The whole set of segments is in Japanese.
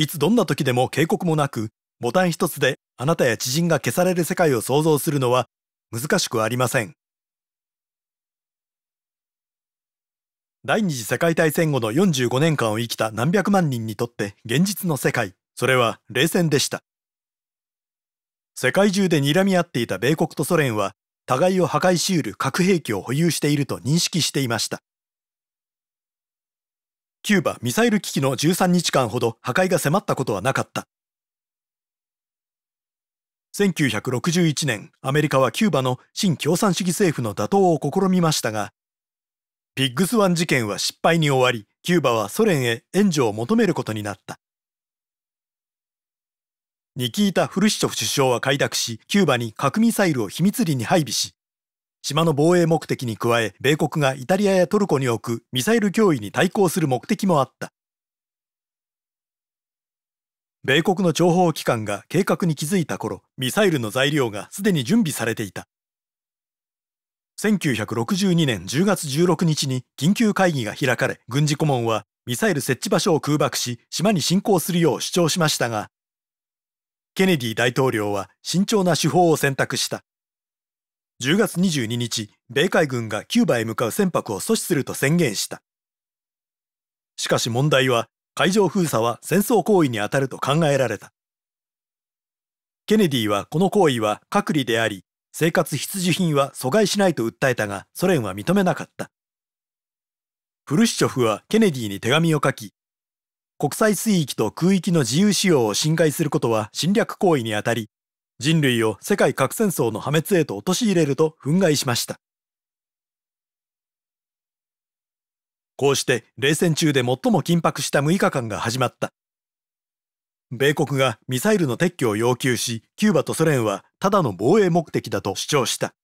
いつどんな時でも警告もなく、ボタン一つであなたや知人が消される世界を想像するのは難しくありません。第二次世界大戦後の45年間を生きた何百万人にとって現実の世界、それは冷戦でした。世界中で睨み合っていた米国とソ連は、互いを破壊しうる核兵器を保有していると認識していました。キューバミサイル危機の13日間ほど破壊が迫ったことはなかった。1961年、アメリカはキューバの新共産主義政府の打倒を試みましたが、ピッグスワン事件は失敗に終わり、キューバはソ連へ援助を求めることになった。ニキータ・フルシチョフ首相は快諾し、キューバに核ミサイルを秘密裏に配備し、島の防衛目的に加え米国がイタリアやトルコに置くミサイル脅威に対抗する目的もあった米国の諜報機関が計画に気づいた頃ミサイルの材料がすでに準備されていた1962年10月16日に緊急会議が開かれ軍事顧問はミサイル設置場所を空爆し島に侵攻するよう主張しましたがケネディ大統領は慎重な手法を選択した10月22日、米海軍がキューバへ向かう船舶を阻止すると宣言した。しかし問題は、海上封鎖は戦争行為にあたると考えられた。ケネディはこの行為は隔離であり、生活必需品は阻害しないと訴えたが、ソ連は認めなかった。フルシチョフはケネディに手紙を書き、国際水域と空域の自由使用を侵害することは侵略行為にあたり、人類を世界核戦争の破滅へと陥れると憤慨しました。こうして冷戦中で最も緊迫した6日間が始まった。米国がミサイルの撤去を要求し、キューバとソ連はただの防衛目的だと主張した。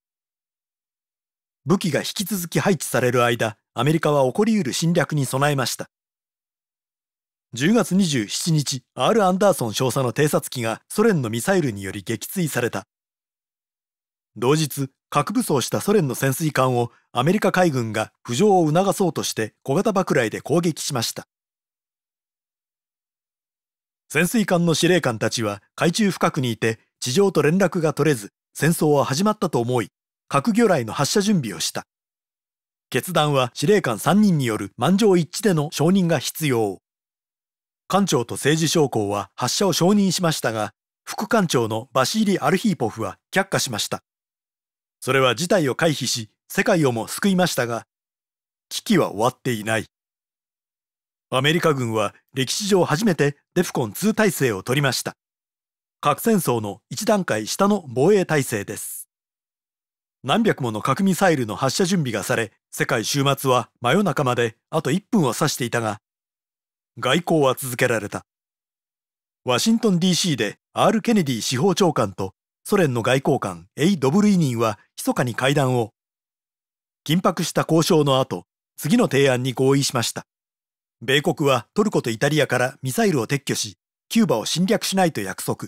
武器が引き続き配置される間、アメリカは起こり得る侵略に備えました。10月27日、R・ アンダーソン少佐の偵察機がソ連のミサイルにより撃墜された。同日、核武装したソ連の潜水艦をアメリカ海軍が浮上を促そうとして小型爆雷で攻撃しました。潜水艦の司令官たちは海中深くにいて地上と連絡が取れず戦争は始まったと思い核魚雷の発射準備をした決断は司令官3人による満場一致での承認が必要艦長と政治将校は発射を承認しましたが、副艦長のバシーリ・アルヒーポフは却下しました。それは事態を回避し、世界をも救いましたが、危機は終わっていない。アメリカ軍は歴史上初めてデフコン2体制を取りました。核戦争の一段階下の防衛体制です。何百もの核ミサイルの発射準備がされ、世界終末は真夜中まであと1分を指していたが、外交は続けられた。ワシントン DC で R・ ケネディ司法長官とソ連の外交官 A.W. イニンは密かに会談を。緊迫した交渉の後、次の提案に合意しました。米国はトルコとイタリアからミサイルを撤去し、キューバを侵略しないと約束。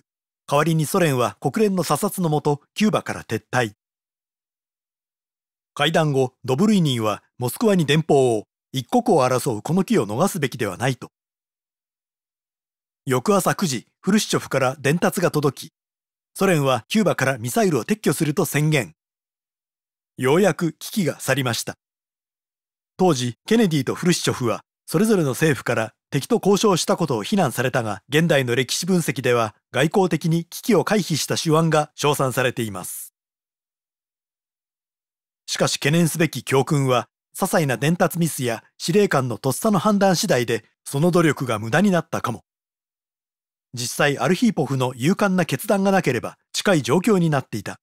代わりにソ連は国連の査察のもと、キューバから撤退。会談後、ドブルイニンはモスクワに電報を、一刻を争うこの機を逃すべきではないと。翌朝9時、フルシチョフから伝達が届き、ソ連はキューバからミサイルを撤去すると宣言。ようやく危機が去りました。当時、ケネディとフルシチョフは、それぞれの政府から敵と交渉したことを非難されたが、現代の歴史分析では、外交的に危機を回避した手腕が称賛されています。しかし懸念すべき教訓は、些細な伝達ミスや司令官のとっさの判断次第でその努力が無駄になったかも。実際アルヒーポフの勇敢な決断がなければ近い状況になっていた。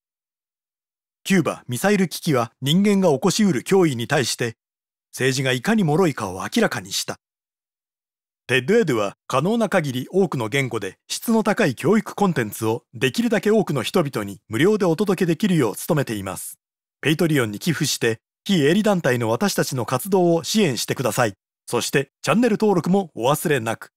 キューバミサイル危機は人間が起こしうる脅威に対して政治がいかに脆いかを明らかにした。テッドエドは可能な限り多くの言語で質の高い教育コンテンツをできるだけ多くの人々に無料でお届けできるよう努めています。ペイトリオンに寄付して非営利団体の私たちの活動を支援してください。そしてチャンネル登録もお忘れなく。